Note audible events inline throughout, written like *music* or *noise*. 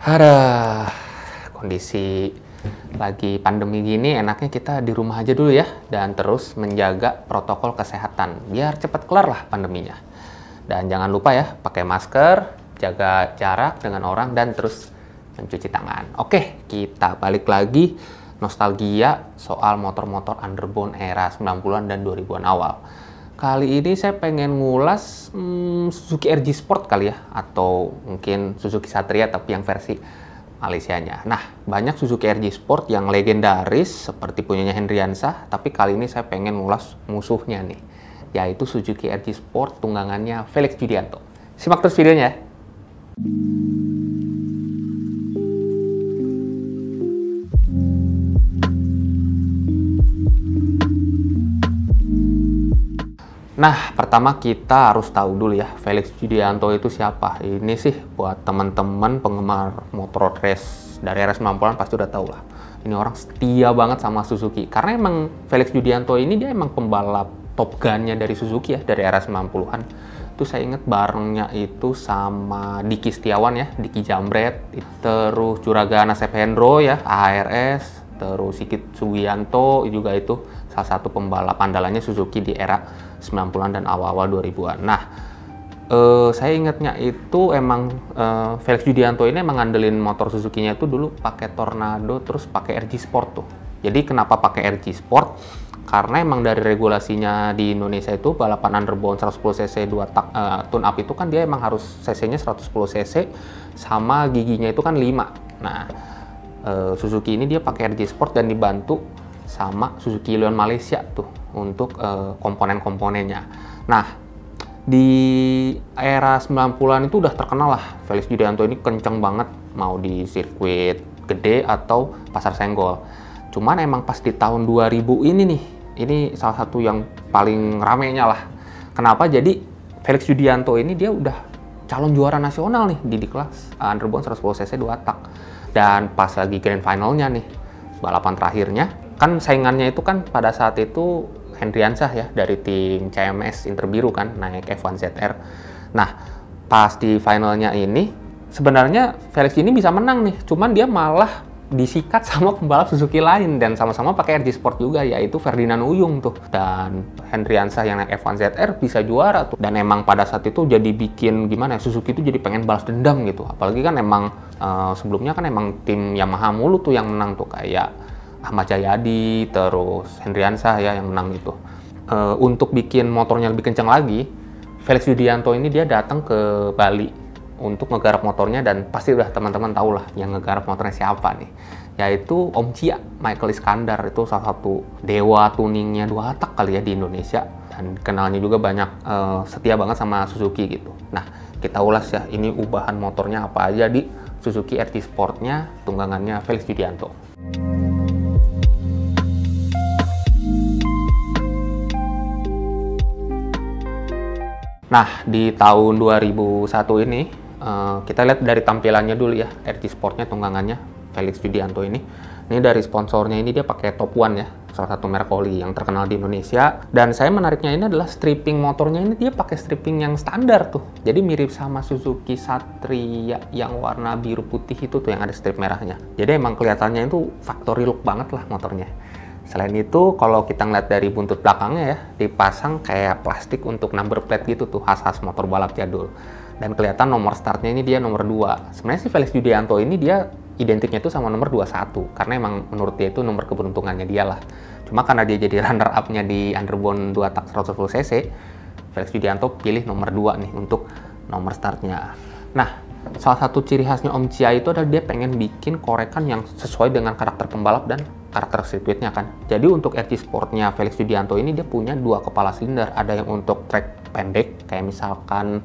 Hara, kondisi lagi pandemi gini enaknya kita di rumah aja dulu ya dan terus menjaga protokol kesehatan biar cepat kelar lah pandeminya. Dan jangan lupa ya pakai masker, jaga jarak dengan orang dan terus mencuci tangan. Oke, kita balik lagi nostalgia soal motor-motor underbone era 90-an dan 2000-an awal. Kali ini saya pengen ngulas hmm, Suzuki RG Sport kali ya, atau mungkin Suzuki Satria tapi yang versi Malaysia nya. Nah, banyak Suzuki RG Sport yang legendaris seperti punyanya Hendriansah, tapi kali ini saya pengen ngulas musuhnya nih, yaitu Suzuki RG Sport tunggangannya Felix Judianto. Simak terus videonya. ya. Nah, pertama kita harus tahu dulu ya, Felix Judianto itu siapa? Ini sih buat teman-teman penggemar motor race dari RS 90-an pasti udah tahu lah. Ini orang setia banget sama Suzuki. Karena emang Felix Judianto ini dia emang pembalap top gunnya dari Suzuki ya, dari RS 90-an. Itu saya inget barengnya itu sama Diki Setiawan ya, Diki Jambret, terus Juragan Asep Hendro ya, ARS, Terus Sigit Suyanto juga itu salah satu pembalap andalannya Suzuki di era 90-an dan awal-awal 2000-an. Nah, eh, saya ingatnya itu emang eh, Felix Judianto ini emang ngandelin motor Suzuki-nya itu dulu pakai Tornado terus pakai RG Sport tuh. Jadi kenapa pakai RG Sport? Karena emang dari regulasinya di Indonesia itu balapan underbound 110 cc 2 tak uh, tune up itu kan dia emang harus cc-nya 110 cc sama giginya itu kan 5. Nah, uh, Suzuki ini dia pakai RG Sport dan dibantu sama Suzuki Leon Malaysia tuh untuk uh, komponen-komponennya. Nah, di era 90-an itu udah terkenal lah Felix Judianto ini kenceng banget mau di sirkuit gede atau pasar senggol. Cuman emang pas di tahun 2000 ini nih, ini salah satu yang paling ramenya lah. Kenapa? Jadi Felix Judianto ini dia udah calon juara nasional nih di, di kelas eh, underbone 110 cc 2 tak dan pas lagi grand finalnya nih, balapan terakhirnya, kan saingannya itu kan pada saat itu Hendriansah ya dari tim CMS Interbiru kan naik F1 ZR. Nah, pas di finalnya ini sebenarnya Felix ini bisa menang nih, cuman dia malah disikat *laughs* sama pembalap Suzuki lain dan sama-sama pakai RG Sport juga yaitu Ferdinand Uyung tuh dan Hendriansa yang naik F1 ZR bisa juara tuh dan emang pada saat itu jadi bikin gimana ya, Suzuki itu jadi pengen balas dendam gitu apalagi kan emang uh, sebelumnya kan emang tim Yamaha mulu tuh yang menang tuh kayak Ahmad Jayadi terus Henry Hendriansa ya yang menang itu uh, eh, untuk bikin motornya lebih kencang lagi Felix Yudianto ini dia datang ke Bali untuk ngegarap motornya dan pasti udah teman-teman tahu lah yang ngegarap motornya siapa nih yaitu Om Cia Michael Iskandar itu salah satu dewa tuningnya dua tak kali ya di Indonesia dan kenalnya juga banyak uh, setia banget sama Suzuki gitu nah kita ulas ya ini ubahan motornya apa aja di Suzuki RT Sportnya tunggangannya Felix Judianto Nah, di tahun 2001 ini Eh, kita lihat dari tampilannya dulu ya, RT Sportnya tunggangannya Felix Judianto ini. Ini dari sponsornya ini dia pakai Top One ya, salah satu merek oli yang terkenal di Indonesia. Dan saya menariknya ini adalah stripping motornya ini dia pakai stripping yang standar tuh. Jadi mirip sama Suzuki Satria yang warna biru putih itu tuh yang ada strip merahnya. Jadi emang kelihatannya itu factory look banget lah motornya. Selain itu, kalau kita ngeliat dari buntut belakangnya ya, dipasang kayak plastik untuk number plate gitu tuh, khas-khas motor balap jadul dan kelihatan nomor startnya ini dia nomor 2. Sebenarnya si Felix Judianto ini dia identiknya itu sama nomor 21 karena emang menurut dia itu nomor keberuntungannya dia lah. Cuma karena dia jadi *laughs* runner up-nya di Underbone 2 tak 110 cc, Felix Judianto pilih nomor 2 nih untuk nomor startnya. Nah, salah satu ciri khasnya Om Cia itu adalah dia pengen bikin korekan yang sesuai dengan karakter pembalap dan karakter sirkuitnya kan. Jadi untuk RC Sportnya Felix Judianto ini dia punya dua kepala silinder, ada yang untuk track pendek kayak misalkan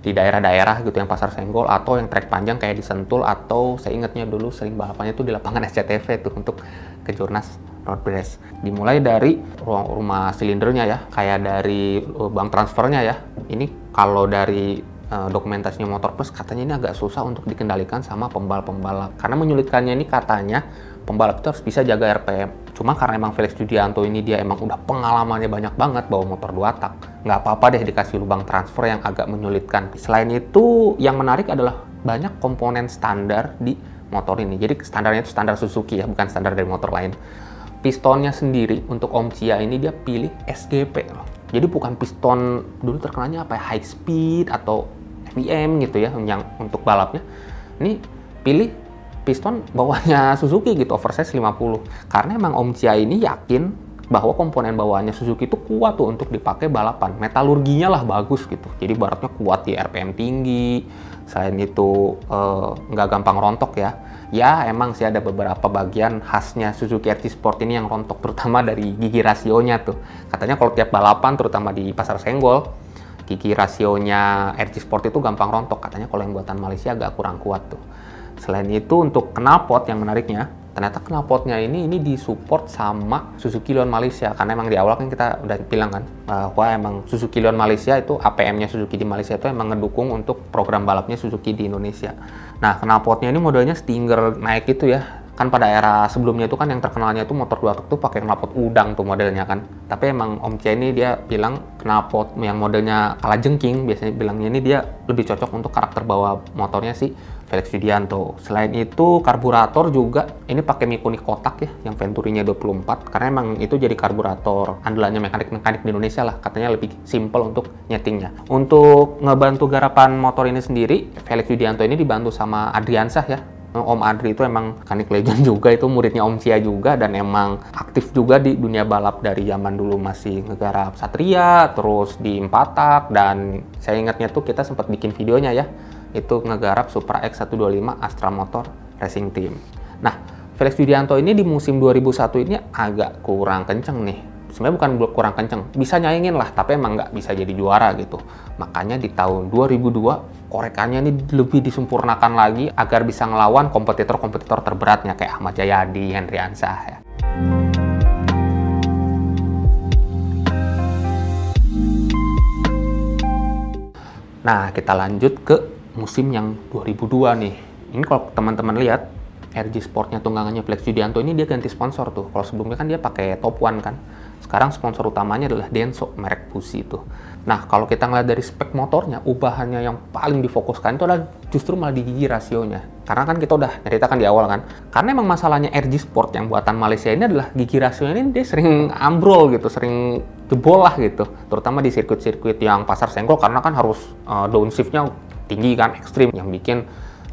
di daerah-daerah gitu yang pasar senggol atau yang trek panjang kayak di Sentul atau saya ingatnya dulu sering balapannya tuh di lapangan SCTV *laughs* tuh untuk ke Jurnas race Dimulai dari ruang rumah silindernya ya, kayak dari eh, bank transfernya ya. Ini kalau dari eh, dokumentasinya motor plus katanya ini agak susah untuk dikendalikan sama pembalap-pembalap karena menyulitkannya ini katanya pembalap itu harus bisa jaga RPM Cuma karena emang Felix Judianto ini dia emang udah pengalamannya banyak banget bawa motor dua tak. Nggak apa-apa deh dikasih lubang transfer yang agak menyulitkan. Selain itu, yang menarik adalah banyak komponen standar di motor ini. Jadi standarnya itu standar Suzuki ya, bukan standar dari motor lain. Pistonnya sendiri untuk Om ini dia pilih SGP loh. Jadi bukan piston dulu terkenalnya apa ya, high speed atau FIM gitu ya yang untuk balapnya. Ini pilih piston bawahnya Suzuki gitu oversize 50 karena emang Om Cia ini yakin bahwa komponen bawahnya Suzuki itu kuat tuh untuk dipakai balapan metalurginya lah bagus gitu jadi baratnya kuat di RPM tinggi selain itu eh, nggak eh, gampang rontok ya ya emang sih ada beberapa bagian khasnya Suzuki RT Sport ini yang rontok *laughs* terutama dari gigi rasionya tuh katanya kalau tiap balapan terutama di pasar senggol gigi rasionya RC Sport itu gampang rontok katanya kalau yang buatan Malaysia agak kurang kuat tuh Selain itu untuk knalpot yang menariknya, ternyata knalpotnya ini ini disupport sama Suzuki Leon Malaysia karena emang di awal kan kita udah bilang kan bahwa emang Suzuki Leon Malaysia itu APM-nya Suzuki di Malaysia itu emang ngedukung untuk program balapnya Suzuki di Indonesia. Nah, knalpotnya ini modelnya stinger naik itu ya kan pada era sebelumnya itu kan yang terkenalnya itu motor dua tuh pakai knalpot udang tuh modelnya kan tapi emang Om Cia ini dia bilang knalpot yang modelnya kalajengking biasanya bilangnya ini dia lebih cocok untuk karakter bawa motornya sih Felix Widianto selain itu karburator juga ini pakai Mikuni kotak ya yang Venturinya 24 karena emang itu jadi karburator andalannya mekanik-mekanik di Indonesia lah katanya lebih simple untuk nyetingnya untuk ngebantu garapan motor ini sendiri Felix Widianto ini dibantu sama Adriansah ya Om Adri itu emang kanik legend *laughs* juga itu muridnya Om Cia juga dan emang aktif juga di dunia balap dari zaman dulu masih ngegarap Satria terus di Empatak dan saya ingatnya tuh kita sempat bikin videonya ya itu ngegarap Supra X125 Astra Motor Racing Team. Nah, Felix Widianto ini di musim 2001 ini agak kurang kenceng nih. Sebenarnya bukan kurang kenceng, bisa nyaingin lah, tapi emang nggak bisa jadi juara gitu. Makanya di tahun 2002 korekannya ini lebih disempurnakan lagi agar bisa ngelawan kompetitor-kompetitor terberatnya kayak Ahmad Jayadi, Henry Ansah ya. Nah, kita lanjut ke musim yang 2002 nih. Ini kalau teman-teman lihat RG Sportnya tunggangannya Flex Judianto ini dia ganti sponsor tuh. Kalau sebelumnya kan dia pakai Top One kan. Sekarang sponsor utamanya adalah Denso, merek Fusi itu. Nah, kalau kita ngeliat dari spek motornya, ubahannya yang paling difokuskan itu adalah justru malah di gigi rasionya. Karena kan kita udah ceritakan di awal kan, karena emang masalahnya RG Sport yang buatan Malaysia ini adalah gigi rasionya ini dia sering ambrol gitu, sering jebol lah gitu. Terutama di sirkuit-sirkuit yang pasar senggol karena kan harus uh, eh, downshiftnya tinggi kan, ekstrim, yang bikin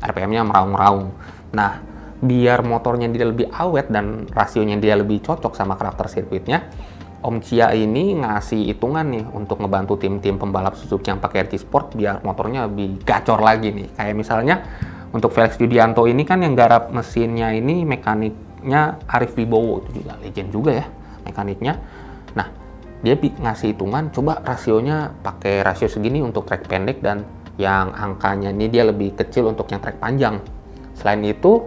RPM-nya meraung-raung. Nah, biar motornya dia lebih awet dan rasionya dia lebih cocok sama karakter sirkuitnya, Om Cia ini ngasih hitungan nih untuk ngebantu tim-tim pembalap Suzuki yang pakai RT Sport biar motornya lebih gacor lagi nih. Kayak misalnya untuk Felix Judianto ini kan yang garap mesinnya ini mekaniknya Arif Wibowo itu juga legend juga ya mekaniknya. Nah dia ngasih hitungan coba rasionya pakai rasio segini untuk track pendek dan yang angkanya ini dia lebih kecil untuk yang track panjang. Selain itu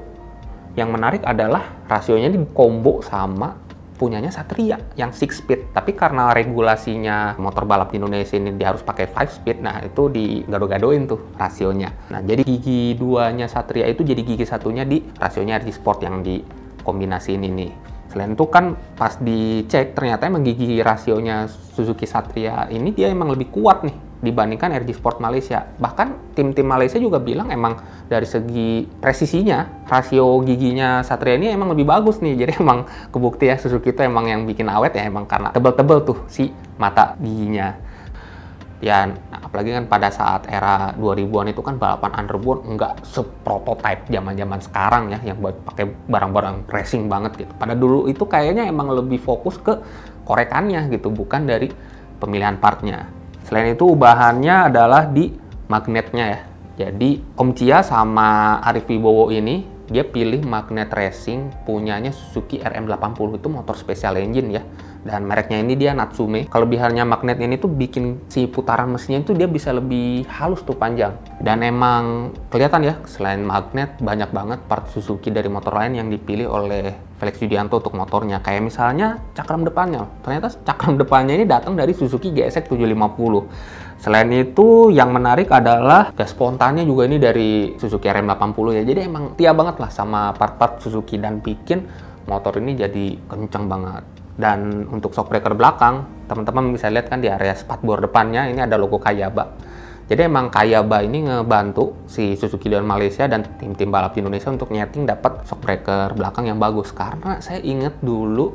yang menarik adalah rasionya ini combo sama punyanya Satria yang six speed. Tapi karena regulasinya motor balap di Indonesia ini dia harus pakai 5 speed, nah itu di gado gadoin tuh rasionya. Nah jadi gigi duanya Satria itu jadi gigi satunya di rasionya RC Sport yang di kombinasi ini. Selain itu kan pas dicek ternyata emang gigi rasionya Suzuki Satria ini dia emang lebih kuat nih dibandingkan RG Sport Malaysia. Bahkan tim-tim Malaysia juga bilang emang dari segi presisinya, rasio giginya Satria ini emang lebih bagus nih. Jadi *laughs* emang kebukti ya Suzuki itu emang yang bikin awet ya emang karena tebel-tebel tuh si mata giginya. Ya apalagi kan pada saat era 2000-an itu kan balapan underbone nggak seprototype zaman-zaman sekarang ya yang buat pakai barang-barang racing banget gitu. Pada dulu itu kayaknya emang lebih fokus ke korekannya gitu, bukan dari pemilihan partnya. Selain itu ubahannya adalah di magnetnya ya. Jadi Om Cia sama Arif Wibowo ini dia pilih magnet racing punyanya Suzuki RM80 itu motor special engine ya dan mereknya ini dia Natsume kelebihannya magnet ini tuh bikin si putaran mesinnya itu dia bisa lebih halus tuh panjang dan emang kelihatan ya selain magnet banyak banget part Suzuki dari motor lain yang dipilih oleh Felix Yudianto untuk motornya kayak misalnya cakram depannya ternyata cakram depannya ini datang dari Suzuki GSX 750 Selain itu, yang menarik adalah gas spontannya juga ini dari Suzuki RM80 ya. Jadi emang tiap banget lah sama part-part Suzuki dan bikin motor ini jadi kencang banget. Dan untuk shockbreaker belakang, teman-teman bisa lihat kan di area spatbor depannya ini ada logo Kayaba. Jadi emang Kayaba ini ngebantu si Suzuki Leon Malaysia dan tim-tim balap di Indonesia untuk nyeting dapat shockbreaker belakang yang bagus. Karena saya ingat dulu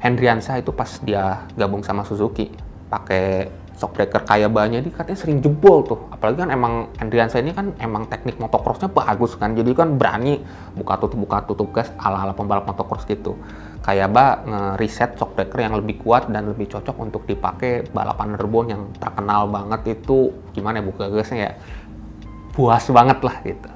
Hendriansa itu pas dia gabung sama Suzuki pakai shockbreaker kayak banyak ini katanya sering jebol tuh apalagi kan emang Andriansa ini kan emang teknik motocrossnya bagus kan jadi kan berani buka tutup buka tutup gas ala ala pembalap motocross gitu kayak ba ngeriset shockbreaker yang lebih kuat dan lebih cocok untuk dipakai balapan nerbon yang terkenal banget itu gimana ya buka gasnya ya puas banget lah gitu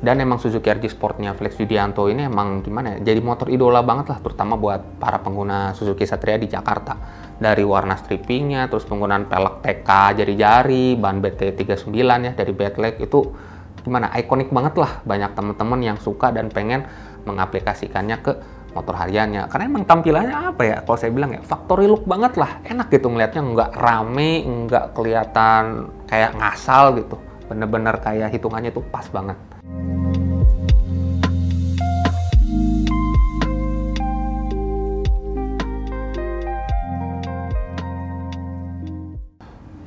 dan emang Suzuki RG Sportnya Flex Judianto ini emang gimana ya jadi motor idola banget lah terutama buat para pengguna Suzuki Satria di Jakarta dari warna strippingnya terus penggunaan pelek TK jari-jari ban BT39 ya dari Betlek itu gimana ikonik banget lah banyak temen-temen yang suka dan pengen mengaplikasikannya ke motor hariannya karena emang tampilannya apa ya kalau saya bilang ya factory look banget lah enak gitu ngelihatnya nggak rame nggak kelihatan kayak ngasal gitu bener-bener kayak hitungannya itu pas banget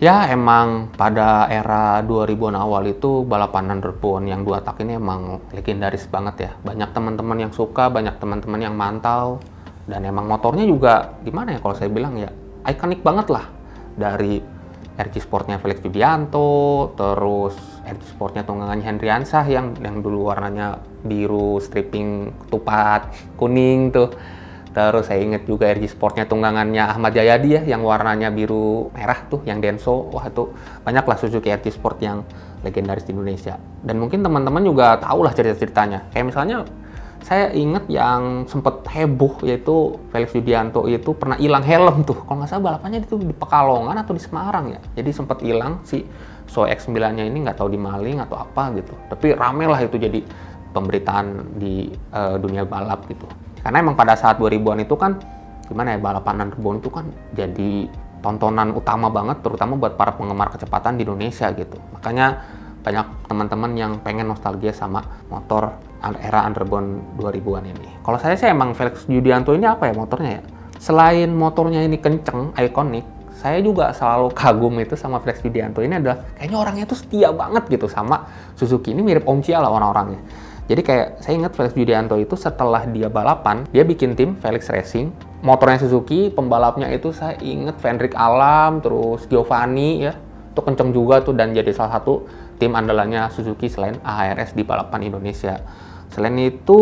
ya emang pada era 2000-an awal itu balapan 100 yang dua tak ini emang legendaris banget ya banyak teman-teman yang suka banyak teman-teman yang mantau dan emang motornya juga gimana ya kalau saya bilang ya ikonik banget lah dari RC Sportnya Felix Judianto terus sportnya tunggangannya Hendriansah yang yang dulu warnanya biru stripping tupat kuning tuh terus saya inget juga RG Sportnya tunggangannya Ahmad Jayadi ya yang warnanya biru merah tuh yang Denso wah tuh banyaklah lah Suzuki RG Sport yang legendaris di Indonesia dan mungkin teman-teman juga tau lah cerita-ceritanya kayak misalnya saya inget yang sempet heboh yaitu Felix Yudianto itu pernah hilang helm tuh kalau nggak salah balapannya itu di Pekalongan atau di Semarang ya jadi sempet hilang si So X9-nya ini nggak tahu dimaling atau apa gitu. Tapi rame lah itu jadi pemberitaan di uh, dunia balap gitu. Karena emang pada saat 2000-an itu kan gimana ya balapan underbone itu kan jadi tontonan utama banget terutama buat para penggemar kecepatan di Indonesia gitu. Makanya banyak teman-teman yang pengen nostalgia sama motor era underbone 2000-an ini. Kalau saya sih emang Felix Judianto ini apa ya motornya ya? Selain motornya ini kenceng, ikonik, saya juga selalu kagum itu sama Flex Widianto ini adalah kayaknya orangnya tuh setia banget gitu sama Suzuki ini mirip Om Cia lah orang-orangnya jadi kayak saya ingat Felix Judianto itu setelah dia balapan dia bikin tim Felix Racing motornya Suzuki pembalapnya itu saya ingat Fendrik Alam terus Giovanni ya itu kenceng juga tuh dan jadi salah satu tim andalannya Suzuki selain AHRS di balapan Indonesia Selain itu,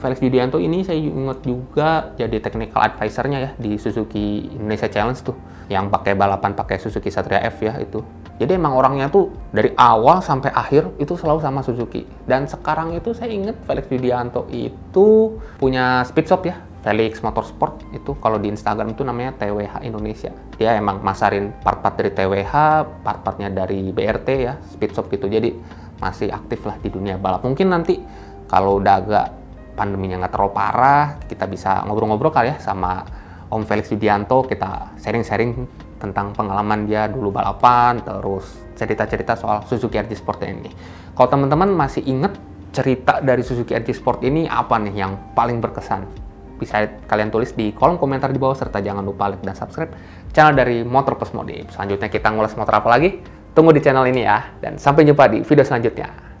Felix Judianto ini saya ingat juga jadi technical advisor-nya ya di Suzuki Indonesia Challenge tuh yang pakai balapan pakai Suzuki Satria F ya itu. Jadi emang orangnya tuh dari awal sampai akhir itu selalu sama Suzuki. Dan sekarang itu saya inget Felix Widianto itu punya speed shop ya. Felix Motorsport itu kalau di Instagram itu namanya TWH Indonesia. Dia emang masarin part-part dari TWH, part-partnya dari BRT ya, speed shop gitu. Jadi masih aktif lah di dunia balap. Mungkin nanti kalau udah agak pandeminya nggak terlalu parah, kita bisa ngobrol-ngobrol kali ya sama Om Felix Widianto kita sharing-sharing tentang pengalaman dia dulu balapan, terus cerita-cerita soal Suzuki RG Sport ini. Kalau teman-teman masih inget cerita dari Suzuki RG Sport ini apa nih yang paling berkesan? Bisa kalian tulis di kolom komentar di bawah, serta jangan lupa like dan subscribe channel dari Motor Plus Modif. Selanjutnya kita ngulas motor apa lagi? Tunggu di channel ini ya, dan sampai jumpa di video selanjutnya.